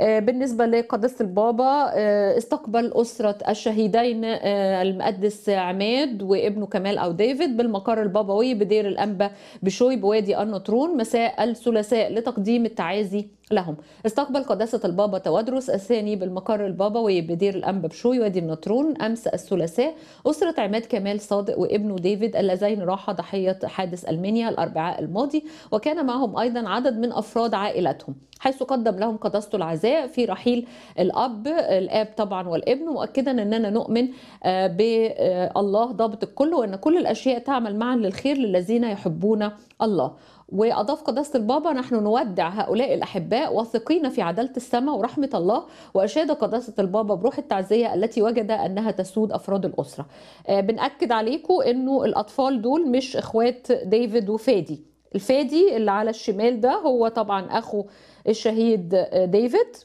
آه، بالنسبة لقداسة البابا آه، استقبل أسرة الشهيدين آه، المقدس عماد وابنه كمال أو ديفيد بالمقر البابوي بدير الأنبا بشوي بوادي النطرون مساء الثلاثاء لتقديم التعازي لهم استقبل قداسة البابا توادرس الثاني بالمقر البابوي بدير الأنبا بشوي وادي النطرون أمس الثلاثاء أسرة عماد كمال صادق وابنه ديفيد اللذين راحا ضحية حادث المنيا الأربعاء الماضي وكان معهم أيضا عدد من أفراد عائلتهم حيث قدم لهم قداسة العزاء في رحيل الأب الآب طبعا والابن مؤكدا أننا نؤمن آه، بالله ضابط الكل وأن كل الأشياء تعمل معا للخير للذين يحبون الله وأضاف قداسة البابا نحن نودع هؤلاء الأحباء واثقين في عدالة السماء ورحمة الله وأشاد قداسة البابا بروح التعزية التي وجد أنها تسود أفراد الأسرة آه، بنأكد عليكم أنه الأطفال دول مش إخوات ديفيد وفادي الفادي اللي على الشمال ده هو طبعا اخو الشهيد آه، ديفيد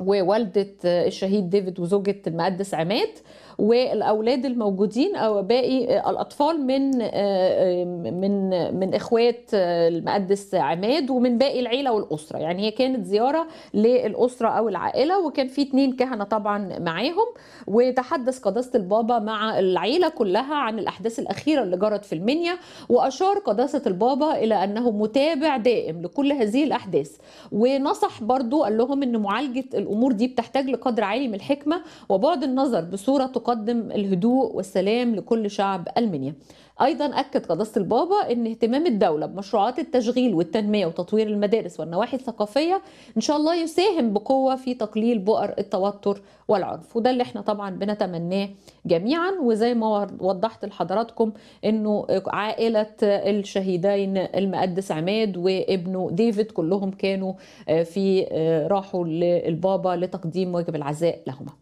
ووالده آه، الشهيد ديفيد وزوجة المقدس عماد والاولاد الموجودين او باقي آه، الاطفال من آه، من من اخوات آه، المقدس عماد ومن باقي العيله والاسره يعني هي كانت زياره للاسره او العائله وكان في اتنين كهنه طبعا معاهم وتحدث قداسه البابا مع العيله كلها عن الاحداث الاخيره اللي جرت في المنيا واشار قداسه البابا الى انه متابع دائم لكل هذه الاحداث ونصح برضو قال لهم ان معالجه الامور دي بتحتاج لقدر عالي من الحكمه وبعد النظر بصوره تقدم الهدوء والسلام لكل شعب المنيا ايضا اكد قداسه البابا ان اهتمام الدوله بمشروعات التشغيل والتنميه وتطوير المدارس والنواحي الثقافيه ان شاء الله يساهم بقوه في تقليل بؤر التوتر والعنف وده اللي احنا طبعا بنتمناه جميعا وزي ما وضحت لحضراتكم انه عائله الشهيدين المقدس عماد وابنه ديفيد كلهم كانوا في آه، راحوا للبابا لتقديم واجب العزاء لهما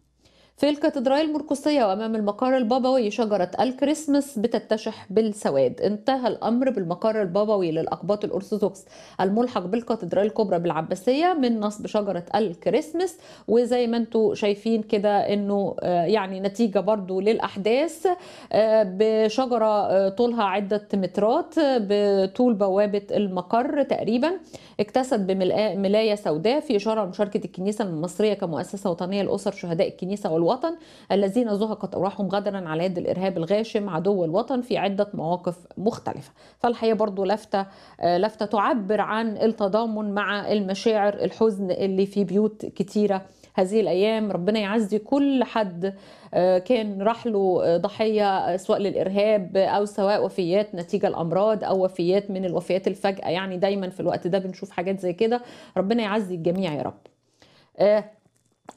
في الكاتدرائية المرقسية وأمام المقر البابوي شجرة الكريسماس بتتشح بالسواد انتهى الأمر بالمقر البابوي للأقباط الأرثوذكس الملحق بالكاتدرائية الكبرى بالعباسية من نصب شجرة الكريسماس وزي ما انتم شايفين كده انه آه، يعني نتيجة برضو للأحداث آه، بشجرة آه، طولها عدة مترات بطول بوابة المقر تقريبا اكتست بملاية سوداء في إشارة لمشاركة الكنيسة المصرية كمؤسسة وطنية لأسر شهداء الكنيسة الوطن الذين زهقت أرواحهم غدرا على يد الإرهاب الغاشم عدو الوطن في عدة مواقف مختلفة فالحقيقة برضو لفتة, آه، لفتة تعبر عن التضامن مع المشاعر الحزن اللي في بيوت كتيرة هذه الايام ربنا يعزي كل حد آه، كان راح له آه، ضحيه سواء للارهاب او سواء وفيات نتيجه الامراض او وفيات من الوفيات الفجاه يعني دايما في الوقت ده بنشوف حاجات زي كده ربنا يعزي الجميع يا رب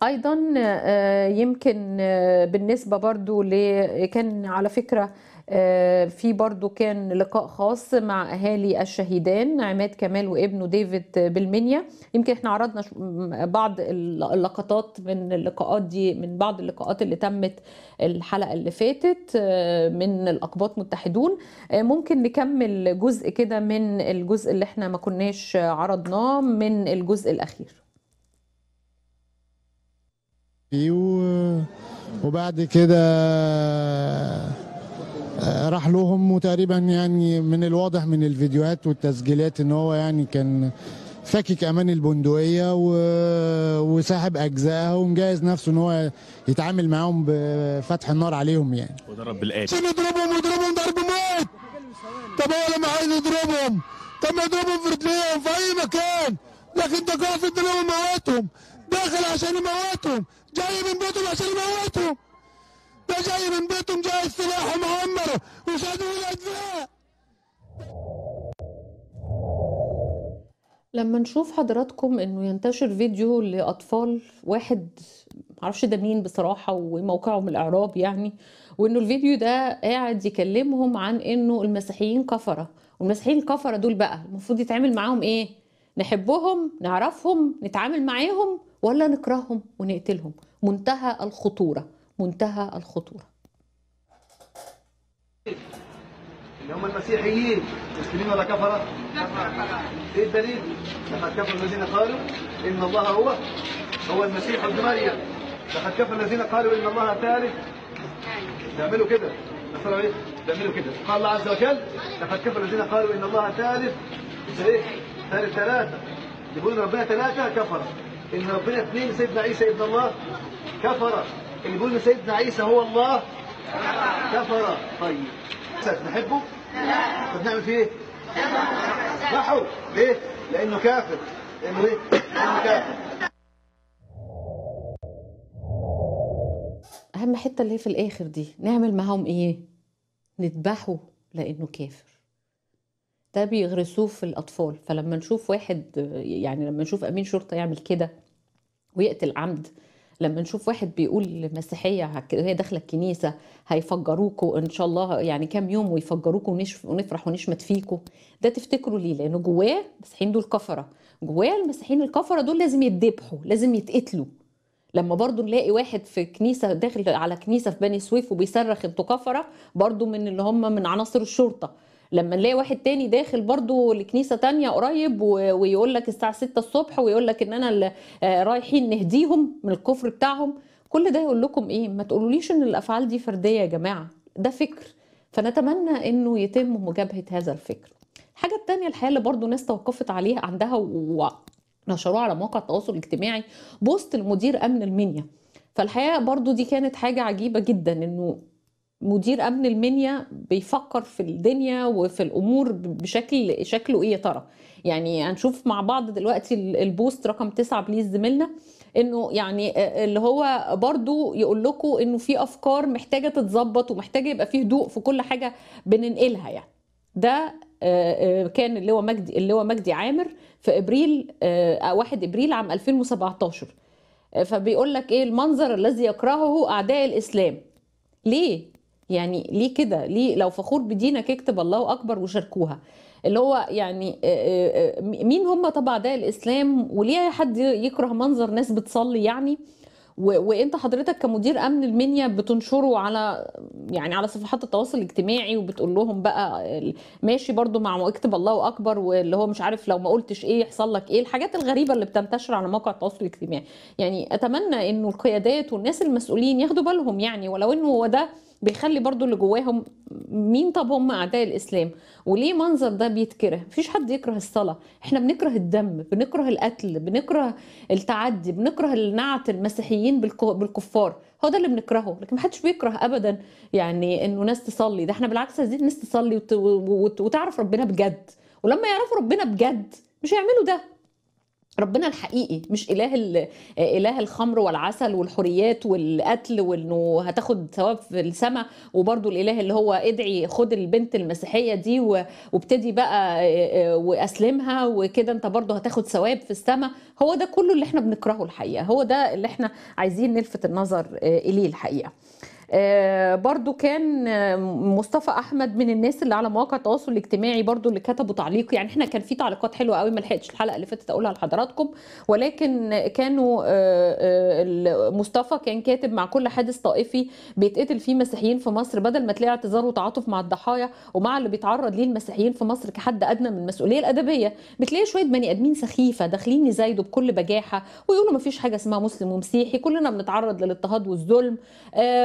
ايضا آه، يمكن آه، بالنسبه برضو كان على فكره آه، في برضو كان لقاء خاص مع اهالي الشهيدان عماد كمال وابنه ديفيد بالمنيا يمكن احنا عرضنا بعض اللقطات من اللقاءات دي من بعض اللقاءات اللي تمت الحلقه اللي فاتت من الاقباط متحدون ممكن نكمل جزء كده من الجزء اللي احنا ما كناش عرضناه من الجزء الاخير وبعد كده آه، راح لهم وتقريبا يعني من الواضح من الفيديوهات والتسجيلات ان هو يعني كان فاكك امان البندقيه و... وساحب اجزائها ومجهز نفسه ان هو يتعامل معاهم بفتح النار عليهم يعني وضرب بالآلة عشان يضربهم ويضربهم ضرب موت طب هو لما عايز يضربهم طب ما يضربهم في رجليهم في اي مكان لكن ده كده في وموتهم داخل عشان يموتهم جاي من بيتهم عشان يموتهم ده جاي من بيتهم جاي السلاح ومعمر وشادوا الاجزاء لما نشوف حضراتكم انه ينتشر فيديو لاطفال واحد معرفش ده مين بصراحه وموقعه من الاعراب يعني وانه الفيديو ده قاعد يكلمهم عن انه المسيحيين كفره والمسيحيين الكفره دول بقى المفروض يتعامل معاهم ايه نحبهم نعرفهم نتعامل معاهم ولا نكرههم ونقتلهم منتهى الخطورة منتهى الخطورة اللي هم المسيحيين مسلمين ولا كفرة؟ ايه الدليل؟ لقد كفر الذين قالوا ان الله هو هو المسيح ابن مريم لقد كفر الذين قالوا ان الله ثالث تعملوا كده مثلا ايه؟ تعملوا كده قال الله عز وجل لقد كفر الذين قالوا ان الله ثالث ايه؟ ثالث ثلاثة يقول ربنا ثلاثة كفر ان ربنا اثنين سيدنا عيسى ابن الله كفر اللي بيقول سيدنا عيسى هو الله كفر طيب نحبه؟ لا طب نعمل فيه ايه؟ نذبحه ليه؟ لانه كافر لانه ايه؟ لانه كافر اهم حته اللي هي في الاخر دي نعمل معاهم ايه نذبحه لانه كافر ده بيغرسوه في الأطفال فلما نشوف واحد يعني لما نشوف أمين شرطة يعمل كده ويقتل عمد لما نشوف واحد بيقول مسيحيه وهي داخله الكنيسه هيفجروكوا ان شاء الله يعني كام يوم ويفجروكوا ونفرح ونشمت فيكوا ده تفتكروا ليه؟ لانه جواه المسيحيين دول كفره جواه المسيحيين الكفره دول لازم يتذبحوا لازم يتقتلوا لما برضو نلاقي واحد في كنيسة داخل على كنيسة في بني سويف وبيصرخ انتوا كفرة برضو من اللي هم من عناصر الشرطة لما نلاقي واحد تاني داخل برضو لكنيسه تانية قريب ويقول لك الساعه 6 الصبح ويقول لك ان انا آه، رايحين نهديهم من الكفر بتاعهم كل ده يقول لكم ايه ما تقولوليش ان الافعال دي فرديه يا جماعه ده فكر فنتمنى انه يتم مجابهه هذا الفكر الحاجه التانية الحقيقه اللي برضو ناس توقفت عليها عندها ونشروها على مواقع التواصل الاجتماعي بوست المدير امن المنيا فالحقيقه برضو دي كانت حاجه عجيبه جدا انه مدير امن المنيا بيفكر في الدنيا وفي الامور بشكل شكله ايه يا ترى يعني هنشوف مع بعض دلوقتي البوست رقم تسعة بليز زميلنا انه يعني آه، آه، اللي هو برضو يقول لكم انه في افكار محتاجه تتظبط ومحتاجه يبقى فيه هدوء في كل حاجه بننقلها يعني ده آه، كان اللي هو مجدي اللي هو مجدي عامر في ابريل 1 ابريل عام 2017 فبيقول لك ايه المنظر الذي يكرهه اعداء الاسلام ليه يعني ليه كده ليه لو فخور بدينك اكتب الله اكبر وشاركوها اللي هو يعني آه، آه، آه، مين هم طبعا ده الاسلام وليه حد يكره منظر ناس بتصلي يعني وانت حضرتك كمدير امن المنيا بتنشره على يعني على صفحات التواصل الاجتماعي وبتقول لهم بقى ماشي برضو مع اكتب الله اكبر واللي هو مش عارف لو ما قلتش ايه يحصل لك ايه الحاجات الغريبه اللي بتنتشر على مواقع التواصل الاجتماعي يعني اتمنى انه القيادات والناس المسؤولين ياخدوا بالهم يعني ولو انه هو ده بيخلي برضو اللي جواهم مين طب هم اعداء الاسلام وليه منظر ده بيتكره مفيش حد يكره الصلاه احنا بنكره الدم بنكره القتل بنكره التعدي بنكره النعت المسيحيين بالكفار هو ده اللي بنكرهه لكن محدش بيكره ابدا يعني انه ناس تصلي ده احنا بالعكس عايزين ناس تصلي وتعرف ربنا بجد ولما يعرفوا ربنا بجد مش هيعملوا ده ربنا الحقيقي مش اله اله الخمر والعسل والحوريات والقتل وانه هتاخد ثواب في السماء وبرده الاله اللي هو ادعي خد البنت المسيحيه دي وابتدي بقى واسلمها وكده انت برده هتاخد ثواب في السماء هو ده كله اللي احنا بنكرهه الحقيقه هو ده اللي احنا عايزين نلفت النظر اليه الحقيقه آه، برضو كان مصطفى احمد من الناس اللي على مواقع التواصل الاجتماعي برضو اللي كتبوا تعليق يعني احنا كان في تعليقات حلوه قوي ما لحقتش الحلقه اللي فاتت اقولها لحضراتكم ولكن كانوا آه، آه، مصطفى كان كاتب مع كل حادث طائفي بيتقتل فيه مسيحيين في مصر بدل ما تلاقي اعتذار وتعاطف مع الضحايا ومع اللي بيتعرض ليه المسيحيين في مصر كحد ادنى من المسؤوليه الادبيه بتلاقي شويه بني ادمين سخيفه داخلين يزايدوا بكل بجاحه ويقولوا ما فيش حاجه اسمها مسلم ومسيحي كلنا بنتعرض للاضطهاد والظلم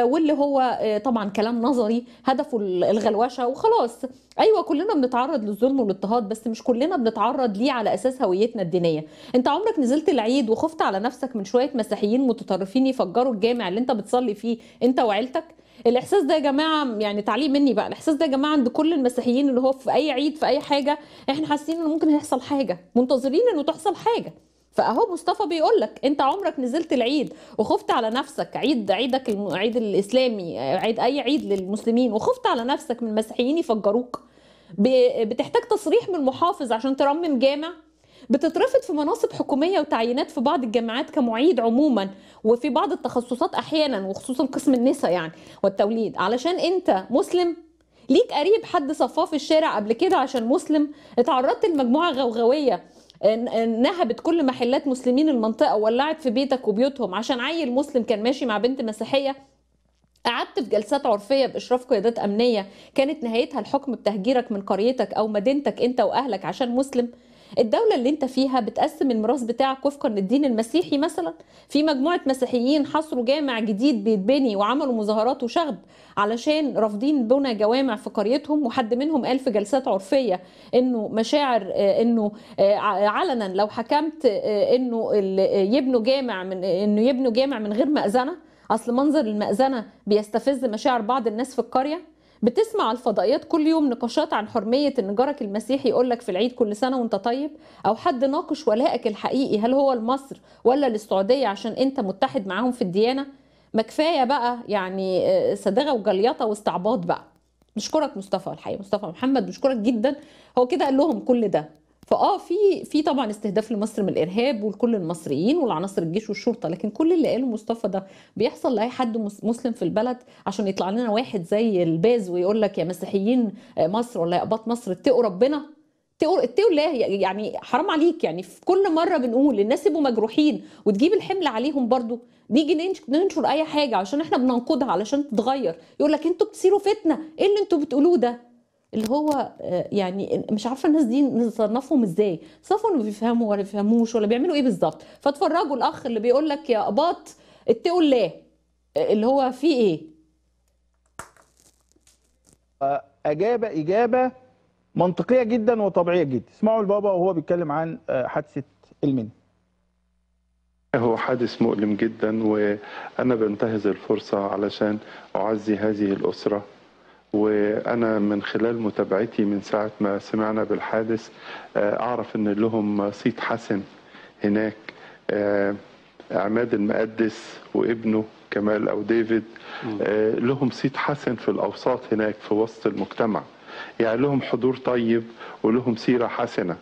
واللي هو آه، طبعا كلام نظري هدفه الغلوشه وخلاص ايوه كلنا بنتعرض للظلم والاضطهاد بس مش كلنا بنتعرض ليه على اساس هويتنا الدينيه انت عمرك نزلت العيد وخفت على نفسك من شويه مسيحيين متطرفين يفجروا الجامع اللي انت بتصلي فيه انت وعيلتك الاحساس ده يا جماعه يعني تعليق مني بقى الاحساس ده يا جماعه عند كل المسيحيين اللي هو في اي عيد في اي حاجه احنا حاسين انه ممكن هيحصل حاجه منتظرين انه تحصل حاجه فاهو مصطفى بيقول لك انت عمرك نزلت العيد وخفت على نفسك عيد عيدك العيد الاسلامي عيد اي عيد للمسلمين وخفت على نفسك من المسيحيين يفجروك بتحتاج تصريح من المحافظ عشان ترمم جامع بتترفض في مناصب حكوميه وتعيينات في بعض الجامعات كمعيد عموما وفي بعض التخصصات احيانا وخصوصا قسم النساء يعني والتوليد علشان انت مسلم ليك قريب حد صفاه في الشارع قبل كده عشان مسلم اتعرضت لمجموعه غوغويه نهبت كل محلات مسلمين المنطقه وولعت في بيتك وبيوتهم عشان عيل مسلم كان ماشي مع بنت مسيحيه قعدت في جلسات عرفية بإشراف قيادات أمنية كانت نهايتها الحكم بتهجيرك من قريتك أو مدينتك أنت وأهلك عشان مسلم الدولة اللي انت فيها بتقسم الميراث بتاعك وفقا للدين المسيحي مثلا في مجموعة مسيحيين حصروا جامع جديد بيتبني وعملوا مظاهرات وشغب علشان رافضين بنى جوامع في قريتهم وحد منهم قال في جلسات عرفية انه مشاعر آه، انه آه، علنا لو حكمت آه، انه يبنوا جامع من انه يبنوا جامع من غير مأذنة اصل منظر المأذنة بيستفز مشاعر بعض الناس في القرية بتسمع الفضائيات كل يوم نقاشات عن حرمية إن جارك المسيحي يقول لك في العيد كل سنة وأنت طيب أو حد ناقش ولائك الحقيقي هل هو لمصر ولا للسعودية عشان أنت متحد معاهم في الديانة ما كفاية بقى يعني آه، صداقة وجليطة واستعباط بقى نشكرك مصطفى الحقيقة مصطفى محمد نشكرك جدا هو كده قال لهم كل ده فاه في في طبعا استهداف لمصر من الارهاب ولكل المصريين ولعناصر الجيش والشرطه لكن كل اللي قاله مصطفى ده بيحصل لاي حد مسلم في البلد عشان يطلع لنا واحد زي الباز ويقول لك يا مسيحيين آه، مصر ولا يا قباط مصر اتقوا ربنا اتقوا اتقوا الله يعني حرام عليك يعني في كل مره بنقول الناس يبقوا مجروحين وتجيب الحمل عليهم برضو نيجي ننشر اي حاجه عشان احنا بننقدها علشان تتغير يقول لك انتوا بتثيروا فتنه ايه اللي انتوا بتقولوه ده اللي هو آه، يعني مش عارفه الناس دي نصنفهم ازاي صنفوا انه بيفهموا ولا بيفهموش ولا بيعملوا ايه بالظبط فاتفرجوا الاخ اللي بيقول لك يا اباط اتقوا الله آه، اللي هو فيه ايه آه، اجابه اجابه منطقيه جدا وطبيعيه جدا اسمعوا البابا وهو بيتكلم عن حادثه المن هو حادث مؤلم جدا وانا بنتهز الفرصه علشان اعزي هذه الاسره وانا من خلال متابعتي من ساعه ما سمعنا بالحادث آه، اعرف ان لهم صيت حسن هناك آه، عماد المقدس وابنه كمال او ديفيد آه، لهم صيت حسن في الاوساط هناك في وسط المجتمع يعني لهم حضور طيب ولهم سيره حسنه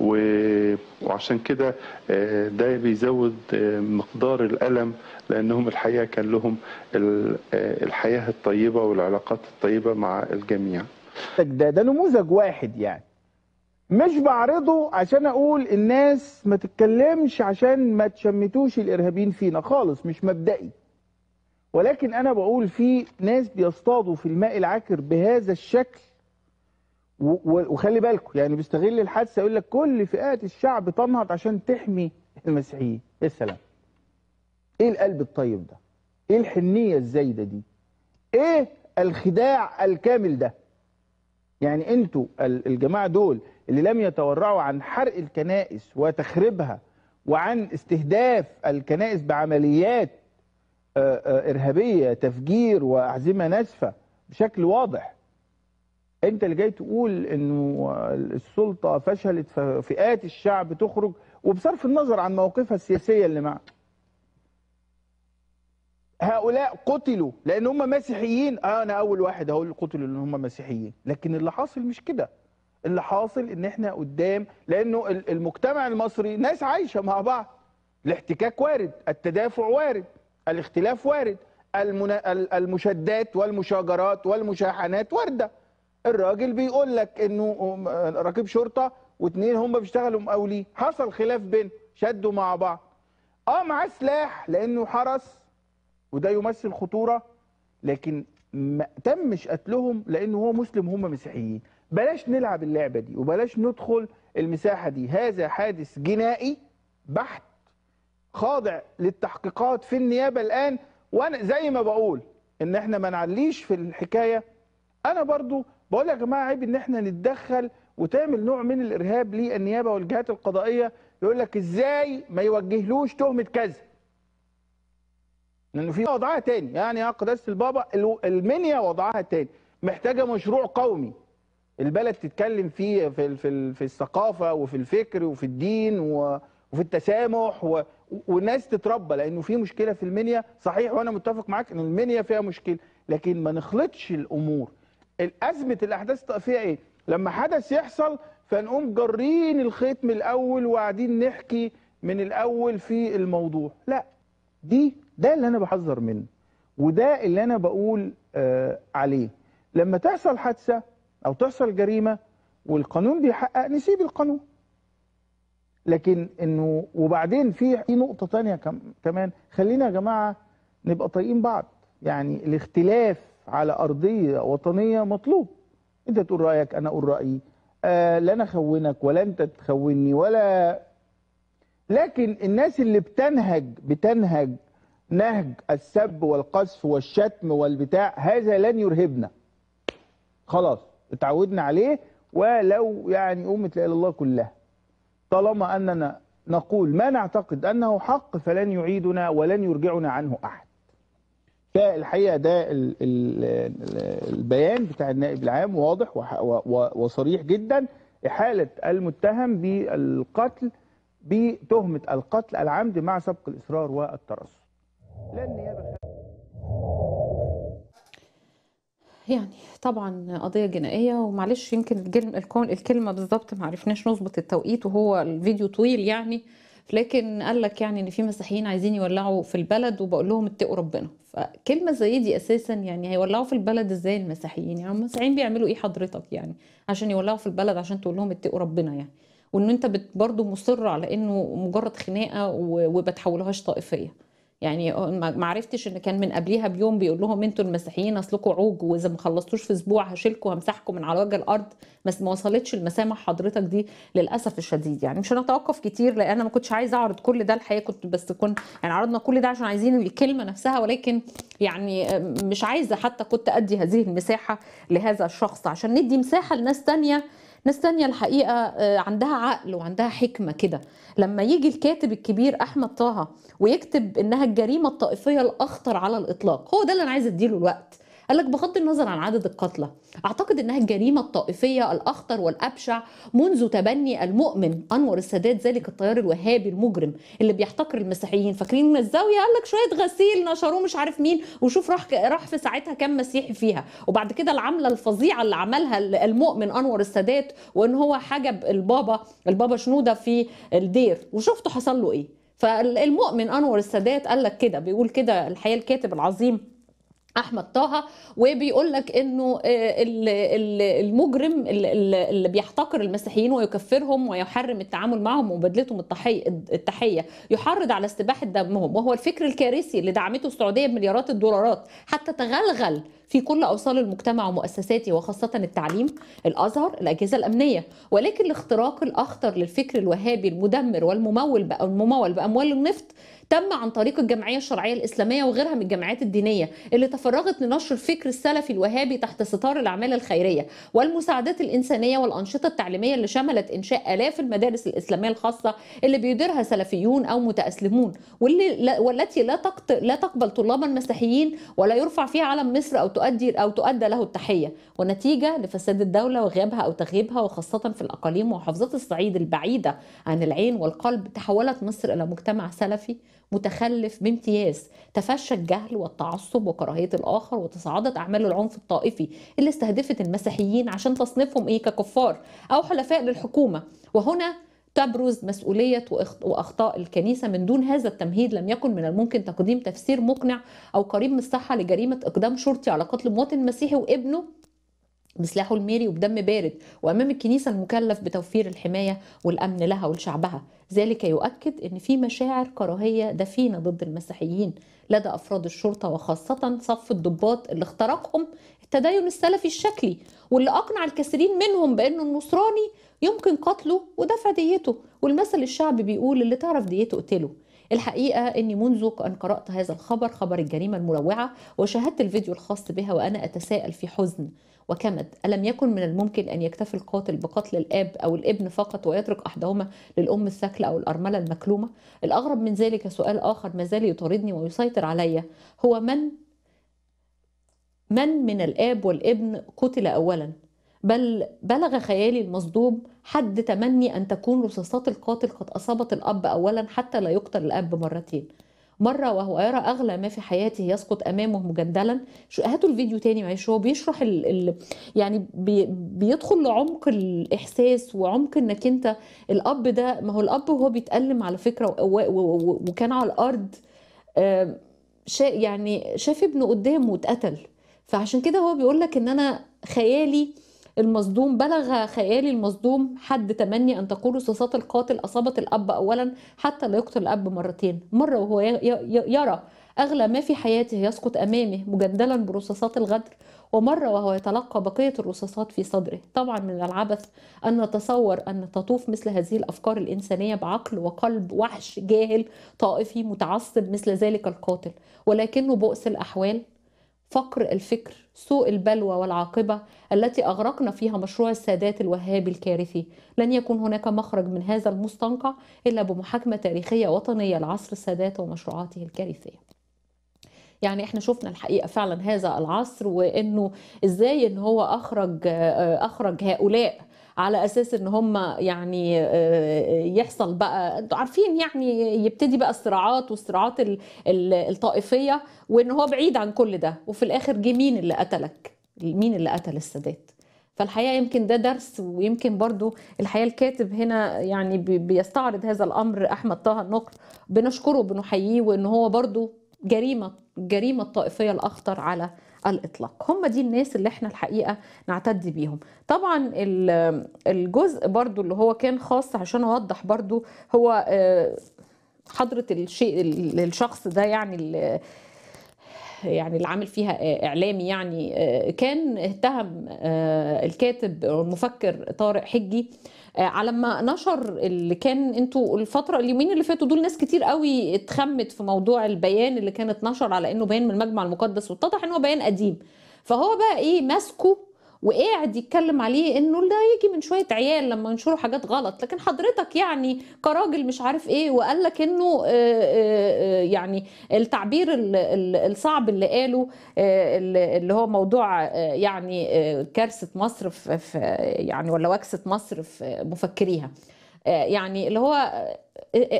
وعشان كده آه، ده بيزود آه، مقدار الألم لأنهم الحقيقة كان لهم آه، الحياة الطيبة والعلاقات الطيبة مع الجميع ده, ده نموذج واحد يعني مش بعرضه عشان اقول الناس ما تتكلمش عشان ما تشمتوش الارهابيين فينا خالص مش مبدئي ولكن انا بقول في ناس بيصطادوا في الماء العكر بهذا الشكل وخلي بالكم يعني بيستغل الحادثه يقول لك كل فئات الشعب تنهض عشان تحمي المسيحيين يا إيه سلام ايه القلب الطيب ده ايه الحنيه الزايده دي ايه الخداع الكامل ده يعني انتوا الجماعه دول اللي لم يتورعوا عن حرق الكنائس وتخريبها وعن استهداف الكنائس بعمليات آه، آه، ارهابيه تفجير واعزمه ناسفه بشكل واضح انت اللي جاي تقول انه السلطه فشلت فئات الشعب تخرج وبصرف النظر عن مواقفها السياسيه اللي معها هؤلاء قتلوا لان هم مسيحيين آه انا اول واحد هقول قتلوا لان هم مسيحيين لكن اللي حاصل مش كده اللي حاصل ان احنا قدام لانه المجتمع المصري ناس عايشه مع بعض الاحتكاك وارد التدافع وارد الاختلاف وارد المشادات والمشاجرات والمشاحنات وارده الراجل بيقول لك انه رقيب شرطه واثنين هم بيشتغلوا مقاولين حصل خلاف بين شدوا مع بعض اه معاه سلاح لانه حرس وده يمثل خطوره لكن ما تمش قتلهم لانه هو مسلم وهم مسيحيين بلاش نلعب اللعبه دي وبلاش ندخل المساحه دي هذا حادث جنائي بحت خاضع للتحقيقات في النيابه الان وانا زي ما بقول ان احنا ما نعليش في الحكايه انا برضو بقول يا جماعه عيب ان احنا نتدخل وتعمل نوع من الارهاب للنيابه والجهات القضائيه يقول لك ازاي ما يوجهلوش تهمه كذا لانه في وضعها تاني يعني يا قداسه البابا المنيا وضعها تاني محتاجه مشروع قومي البلد تتكلم فيه في في في الثقافه وفي الفكر وفي الدين وفي التسامح و والناس تتربى لانه في مشكله في المنيا صحيح وانا متفق معاك ان المنيا فيها مشكله لكن ما نخلطش الامور الأزمة الاحداث الطائفيه ايه؟ لما حدث يحصل فنقوم جارين الخيط من الاول وقاعدين نحكي من الاول في الموضوع لا دي ده اللي انا بحذر منه وده اللي انا بقول آه عليه لما تحصل حادثه او تحصل جريمه والقانون بيحقق نسيب القانون لكن انه وبعدين في نقطه تانية كمان خلينا يا جماعه نبقى طايقين بعض يعني الاختلاف على ارضيه وطنيه مطلوب انت تقول رايك انا اقول رايي آه لا انا اخونك ولا انت تخوني ولا لكن الناس اللي بتنهج بتنهج نهج السب والقذف والشتم والبتاع هذا لن يرهبنا خلاص اتعودنا عليه ولو يعني قومت لا الله كلها طالما اننا نقول ما نعتقد انه حق فلن يعيدنا ولن يرجعنا عنه احد ده الحقيقه ده البيان بتاع النائب العام واضح وصريح جدا احاله المتهم بالقتل بتهمه القتل العمد مع سبق الاصرار والترصد. لا النيابه يعني طبعا قضيه جنائيه ومعلش يمكن الكلمه بالظبط ما عرفناش نظبط التوقيت وهو الفيديو طويل يعني لكن قال لك يعني ان في مسيحيين عايزين يولعوا في البلد وبقول لهم اتقوا ربنا فكلمه زي دي اساسا يعني هيولعوا في البلد ازاي المسيحيين يعني المسيحيين بيعملوا ايه حضرتك يعني عشان يولعوا في البلد عشان تقول لهم اتقوا ربنا يعني وان انت برضه مصر على انه مجرد خناقه وبتحولهاش طائفيه يعني ما عرفتش ان كان من قبليها بيوم بيقول لهم انتوا المسيحيين اصلكم عوج واذا ما خلصتوش في اسبوع هشيلكم همسحكم من على وجه الارض بس ما وصلتش المسامح حضرتك دي للاسف الشديد يعني مش هنتوقف كتير لان انا ما كنتش عايزه اعرض كل ده الحقيقه كنت بس كن يعني عرضنا كل ده عشان عايزين الكلمه نفسها ولكن يعني مش عايزه حتى كنت ادي هذه المساحه لهذا الشخص عشان ندي مساحه لناس ثانيه ناس تانية الحقيقة آه، عندها عقل وعندها حكمة كده لما يجي الكاتب الكبير أحمد طه ويكتب إنها الجريمة الطائفية الأخطر على الإطلاق هو ده اللي أنا عايزة أديله الوقت قال لك بغض النظر عن عدد القتلى اعتقد انها الجريمه الطائفيه الاخطر والابشع منذ تبني المؤمن انور السادات ذلك التيار الوهابي المجرم اللي بيحتقر المسيحيين فاكرين من الزاويه قال لك شويه غسيل نشروه مش عارف مين وشوف راح راح في ساعتها كم مسيحي فيها وبعد كده العمله الفظيعه اللي عملها المؤمن انور السادات وان هو حجب البابا البابا شنوده في الدير وشفتوا حصل له ايه فالمؤمن انور السادات قال لك كده بيقول كده الحقيقه الكاتب العظيم احمد طه وبيقول لك انه آه، المجرم اللي بيحتقر المسيحيين ويكفرهم ويحرم التعامل معهم ومبادلتهم التحيه يحرض على استباحه دمهم وهو الفكر الكارثي اللي دعمته السعوديه بمليارات الدولارات حتى تغلغل في كل اوصال المجتمع ومؤسساته وخاصه التعليم الازهر الاجهزه الامنيه ولكن الاختراق الاخطر للفكر الوهابي المدمر والممول الممول باموال النفط تم عن طريق الجمعية الشرعية الإسلامية وغيرها من الجمعيات الدينية اللي تفرغت لنشر الفكر السلفي الوهابي تحت ستار الأعمال الخيرية والمساعدات الإنسانية والأنشطة التعليمية اللي شملت إنشاء آلاف المدارس الإسلامية الخاصة اللي بيديرها سلفيون أو متأسلمون واللي والتي لا لا تقبل طلابا مسيحيين ولا يرفع فيها علم مصر أو تؤدي أو تؤدى له التحية ونتيجة لفساد الدولة وغيابها أو تغييبها وخاصة في الأقاليم ومحافظات الصعيد البعيدة عن العين والقلب تحولت مصر إلى مجتمع سلفي متخلف بامتياز تفشى الجهل والتعصب وكراهية الآخر وتصاعدت أعمال العنف الطائفي اللي استهدفت المسيحيين عشان تصنيفهم إيه ككفار أو حلفاء للحكومة وهنا تبرز مسؤولية وأخطاء الكنيسة من دون هذا التمهيد لم يكن من الممكن تقديم تفسير مقنع أو قريب من الصحة لجريمة إقدام شرطي على قتل مواطن مسيحي وابنه بسلاحه الميري وبدم بارد وامام الكنيسه المكلف بتوفير الحمايه والامن لها ولشعبها ذلك يؤكد ان في مشاعر كراهيه دفينه ضد المسيحيين لدى افراد الشرطه وخاصه صف الضباط اللي اخترقهم التدين السلفي الشكلي واللي اقنع الكثيرين منهم بانه النصراني يمكن قتله ودفع ديته والمثل الشعبي بيقول اللي تعرف ديته اقتله الحقيقة أني منذ أن قرأت هذا الخبر خبر الجريمة المروعة وشاهدت الفيديو الخاص بها وأنا أتساءل في حزن وكمد ألم يكن من الممكن أن يكتفي القاتل بقتل الآب أو الابن فقط ويترك أحدهما للأم الساكلة أو الأرملة المكلومة الأغرب من ذلك سؤال آخر ما زال يطاردني ويسيطر علي هو من من من الآب والابن قتل أولاً بل بلغ خيالي المصدوم حد تمني أن تكون رصاصات القاتل قد أصابت الأب أولا حتى لا يقتل الأب مرتين مرة وهو يرى أغلى ما في حياته يسقط أمامه مجندلا هاتوا الفيديو تاني معلش هو بيشرح الـ الـ يعني بي بيدخل لعمق الإحساس وعمق إنك أنت الأب ده ما هو الأب وهو بيتألم على فكرة وكان على الأرض آه، شا يعني شاف ابنه قدامه واتقتل فعشان كده هو بيقول لك إن أنا خيالي المصدوم بلغ خيالي المصدوم حد تمني أن تقول رصاصات القاتل أصابت الأب أولا حتى لا يقتل الأب مرتين مرة وهو يرى أغلى ما في حياته يسقط أمامه مجدلا برصاصات الغدر ومرة وهو يتلقى بقية الرصاصات في صدره طبعا من العبث أن نتصور أن تطوف مثل هذه الأفكار الإنسانية بعقل وقلب وحش جاهل طائفي متعصب مثل ذلك القاتل ولكنه بؤس الأحوال فقر الفكر سوء البلوى والعاقبه التي اغرقنا فيها مشروع السادات الوهابي الكارثي لن يكون هناك مخرج من هذا المستنقع الا بمحاكمه تاريخيه وطنيه لعصر السادات ومشروعاته الكارثيه يعني احنا شفنا الحقيقه فعلا هذا العصر وانه ازاي ان هو اخرج آه، اخرج هؤلاء على اساس ان هم يعني آه، يحصل بقى انتوا عارفين يعني يبتدي بقى الصراعات والصراعات الطائفيه وان هو بعيد عن كل ده وفي الاخر جه مين اللي قتلك مين اللي قتل السادات فالحقيقه يمكن ده درس ويمكن برضو الحقيقه الكاتب هنا يعني بيستعرض هذا الامر احمد طه النقر بنشكره وبنحييه وان هو برضو جريمه الجريمه الطائفيه الاخطر على الاطلاق هم دي الناس اللي احنا الحقيقه نعتد بيهم طبعا الجزء برضو اللي هو كان خاص عشان اوضح برضو هو آه، حضره الشيء الشخص ده يعني يعني اللي عامل فيها آه، اعلامي يعني آه، كان اتهم الكاتب والمفكر طارق حجي آه، على ما نشر اللي كان انتوا الفتره اليومين اللي فاتوا دول ناس كتير قوي اتخمت في موضوع البيان اللي كانت نشر على انه بيان من المجمع المقدس واتضح ان هو بيان قديم فهو بقى ايه ماسكه وقاعد يتكلم عليه انه ده يجي من شويه عيال لما ينشروا حاجات غلط لكن حضرتك يعني كراجل مش عارف ايه وقال لك انه آه، آه، آه، يعني التعبير الصعب اللي قاله اللي هو موضوع يعني كارثه مصر في يعني ولا وكسه مصر في مفكريها يعني اللي هو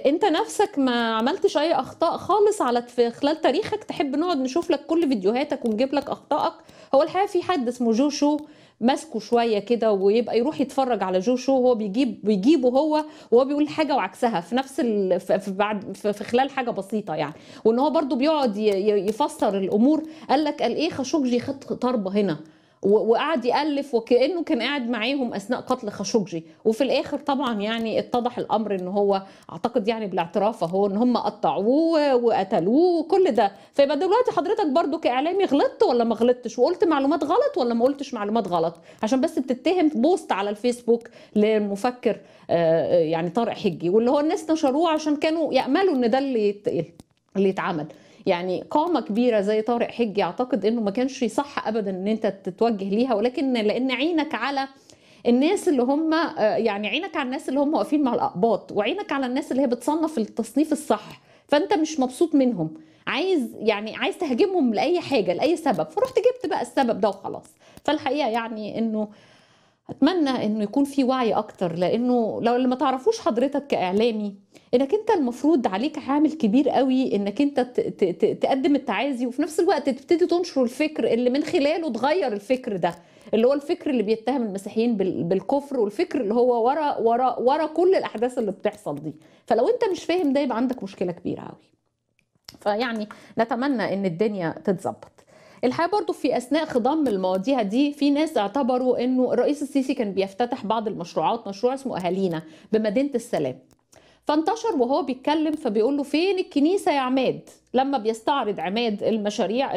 انت نفسك ما عملتش اي اخطاء خالص على في خلال تاريخك تحب نقعد نشوف لك كل فيديوهاتك ونجيب لك اخطائك هو الحقيقه في حد اسمه جوشو ماسكه شويه كده ويبقى يروح يتفرج على جو شو هو بيجيب بيجيبه هو وهو بيقول حاجه وعكسها في نفس ال... في بعد في خلال حاجه بسيطه يعني وان هو برده بيقعد يفسر الامور قال لك قال ايه خاشقجي خد طربه هنا وقعد يالف وكانه كان قاعد معاهم اثناء قتل خاشقجي وفي الاخر طبعا يعني اتضح الامر ان هو اعتقد يعني بالاعتراف اهو ان هم قطعوه وقتلوه وكل ده فيبقى دلوقتي حضرتك برضو كاعلامي غلطت ولا ما غلطتش وقلت معلومات غلط ولا ما قلتش معلومات غلط عشان بس بتتهم بوست على الفيسبوك للمفكر آه، يعني طارق حجي واللي هو الناس نشروه عشان كانوا ياملوا ان ده اللي اللي يتعمل يعني قامه كبيره زي طارق حجي اعتقد انه ما كانش صح ابدا ان انت تتوجه ليها ولكن لان عينك على الناس اللي هم آه، يعني عينك على الناس اللي هم واقفين مع الاقباط وعينك على الناس اللي هي بتصنف التصنيف الصح فانت مش مبسوط منهم عايز يعني عايز تهاجمهم لاي حاجه لاي سبب فرحت جبت بقى السبب ده وخلاص فالحقيقه يعني انه اتمنى انه يكون في وعي اكتر لانه لو اللي ما تعرفوش حضرتك كاعلامي انك انت المفروض عليك عامل كبير قوي انك انت تقدم التعازي وفي نفس الوقت تبتدي تنشر الفكر اللي من خلاله تغير الفكر ده اللي هو الفكر اللي بيتهم المسيحيين بالكفر والفكر اللي هو ورا ورا ورا كل الاحداث اللي بتحصل دي فلو انت مش فاهم ده يبقى عندك مشكله كبيره قوي فيعني نتمنى ان الدنيا تتظبط الحقيقه برضو في اثناء خضم المواضيع دي في ناس اعتبروا انه الرئيس السيسي كان بيفتتح بعض المشروعات مشروع اسمه اهالينا بمدينه السلام فانتشر وهو بيتكلم فبيقول له فين الكنيسه يا عماد لما بيستعرض عماد المشاريع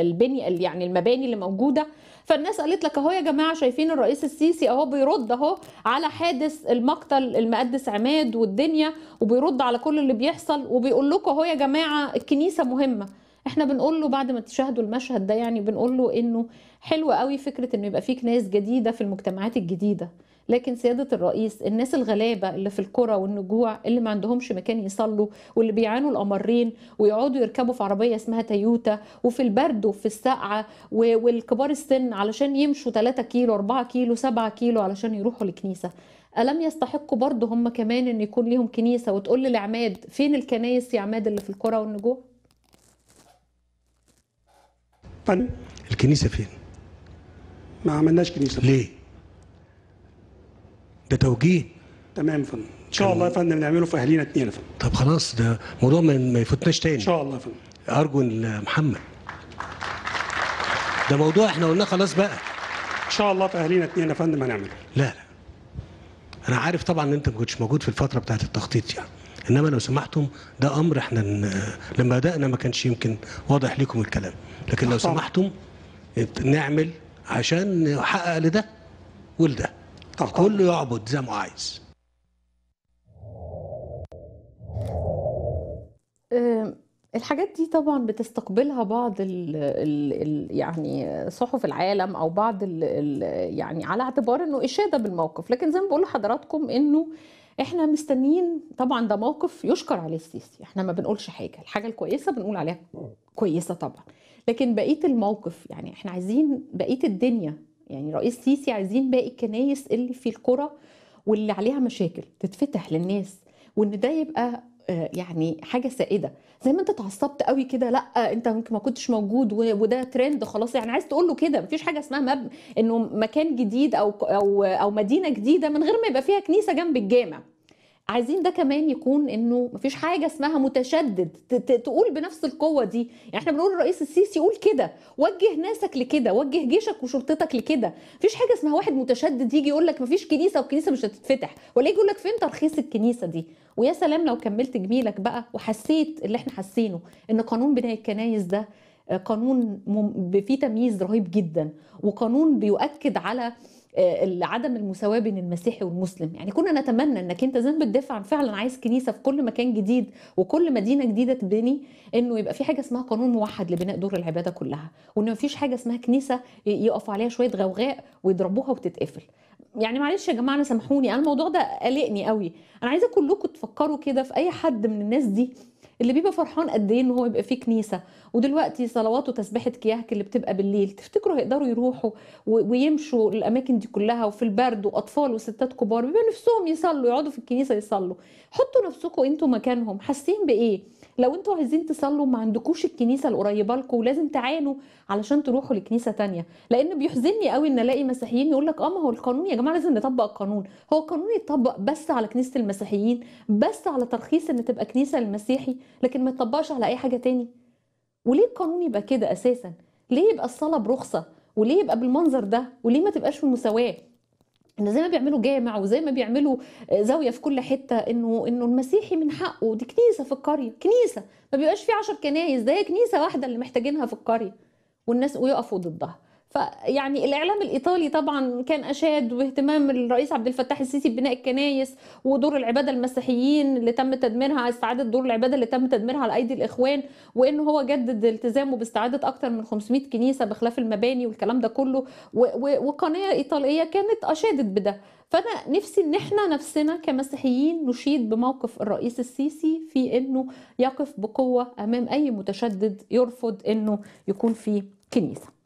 البني يعني المباني اللي موجوده فالناس قالت لك اهو يا جماعه شايفين الرئيس السيسي اهو بيرد اهو على حادث المقتل المقدس عماد والدنيا وبيرد على كل اللي بيحصل وبيقول لكم اهو يا جماعه الكنيسه مهمه احنا بنقول له بعد ما تشاهدوا المشهد ده يعني بنقول له انه حلو قوي فكره انه يبقى فيك ناس جديده في المجتمعات الجديده لكن سيادة الرئيس الناس الغلابة اللي في القرى والنجوع اللي ما عندهمش مكان يصلوا واللي بيعانوا الأمرين ويقعدوا يركبوا في عربية اسمها تيوتا وفي البرد وفي الساقعه والكبار السن علشان يمشوا 3 كيلو 4 كيلو 7 كيلو علشان يروحوا الكنيسة ألم يستحقوا برضه هم كمان إن يكون ليهم كنيسة وتقول للعماد فين الكنايس يا عماد اللي في القرى والنجوع؟ طيب الكنيسه فين؟ ما عملناش كنيسه ليه؟ ده توجيه تمام يا فندم ان شاء الله يا فندم نعمله في اهالينا اتنين يا فندم طب خلاص ده موضوع ما يفوتناش تاني ان شاء الله يا فندم ارجو محمد ده موضوع احنا قلناه خلاص بقى ان شاء الله في اهالينا اتنين يا فندم هنعمله لا لا انا عارف طبعا ان انت ما كنتش موجود في الفتره بتاعت التخطيط يعني انما لو سمحتم ده امر احنا لما بدانا ما كانش يمكن واضح لكم الكلام لكن لو سمحتم نعمل عشان نحقق لده ولده كله يعبد زي ما عايز الحاجات دي طبعا بتستقبلها بعض ال ال يعني صحف العالم او بعض ال يعني على اعتبار انه اشاده بالموقف لكن زي ما بقول لحضراتكم انه احنا مستنيين طبعا ده موقف يشكر عليه السيسي احنا ما بنقولش حاجه الحاجه الكويسه بنقول عليها كويسه طبعا لكن بقيه الموقف يعني احنا عايزين بقيه الدنيا يعني رئيس سيسي عايزين باقي الكنايس اللي في القرى واللي عليها مشاكل تتفتح للناس وان ده يبقى آه، يعني حاجه سائده زي ما انت اتعصبت قوي كده لا انت ممكن ما كنتش موجود وده ترند خلاص يعني عايز تقول له كده مفيش حاجه اسمها مب... انه مكان جديد او او او مدينه جديده من غير ما يبقى فيها كنيسه جنب الجامع عايزين ده كمان يكون انه مفيش حاجه اسمها متشدد تقول بنفس القوه دي يعني احنا بنقول الرئيس السيسي يقول كده وجه ناسك لكده وجه جيشك وشرطتك لكده مفيش حاجه اسمها واحد متشدد يجي يقول لك مفيش كنيسه والكنيسه مش هتتفتح ولا يجي يقول لك فين ترخيص الكنيسه دي ويا سلام لو كملت جميلك بقى وحسيت اللي احنا حاسينه ان قانون بناء الكنايس ده آه، قانون فيه تمييز رهيب جدا وقانون بيؤكد على آه، عدم المساواه بين المسيحي والمسلم يعني كنا نتمنى انك انت زي ما بتدافع عن فعلا عايز كنيسه في كل مكان جديد وكل مدينه جديده تبني انه يبقى في حاجه اسمها قانون موحد لبناء دور العباده كلها وان مفيش حاجه اسمها كنيسه يقفوا عليها شويه غوغاء ويضربوها وتتقفل يعني معلش يا جماعه انا سامحوني انا الموضوع ده قلقني قوي انا عايزه كلكم تفكروا كده في اي حد من الناس دي اللي بيبقى فرحان قد ايه ان هو يبقى فيه كنيسه ودلوقتي صلوات وتسبيحه كياهك اللي بتبقى بالليل تفتكروا هيقدروا يروحوا ويمشوا الاماكن دي كلها وفي البرد واطفال وستات كبار بيبقى نفسهم يصلوا يقعدوا في الكنيسه يصلوا حطوا نفسكم انتوا مكانهم حاسين بايه لو انتوا عايزين تصلوا ما عندكوش الكنيسه القريبه لكم ولازم تعانوا علشان تروحوا لكنيسه تانية لان بيحزنني قوي ان الاقي مسيحيين يقول لك اه ما هو القانون يا جماعه لازم نطبق القانون هو القانون يتطبق بس على كنيسه المسيحيين بس على ترخيص ان تبقى كنيسه للمسيحي لكن ما يتطبقش على اي حاجه تاني وليه القانون يبقى كده اساسا ليه يبقى الصلاه برخصه وليه يبقى بالمنظر ده وليه ما تبقاش في مساواه ان زي ما بيعملوا جامع وزي ما بيعملوا زاويه في كل حته انه انه المسيحي من حقه دي كنيسه في القريه كنيسه ما بيبقاش في عشر كنايس ده كنيسه واحده اللي محتاجينها في القريه والناس ويقفوا ضدها فيعني الاعلام الايطالي طبعا كان اشاد واهتمام الرئيس عبد الفتاح السيسي ببناء الكنائس ودور العباده المسيحيين اللي تم تدميرها استعاده دور العباده اللي تم تدميرها على ايدي الاخوان وان هو جدد التزامه باستعاده اكثر من 500 كنيسه بخلاف المباني والكلام ده كله وقناه ايطاليه كانت اشادت بده فانا نفسي ان احنا نفسنا كمسيحيين نشيد بموقف الرئيس السيسي في انه يقف بقوه امام اي متشدد يرفض انه يكون في كنيسه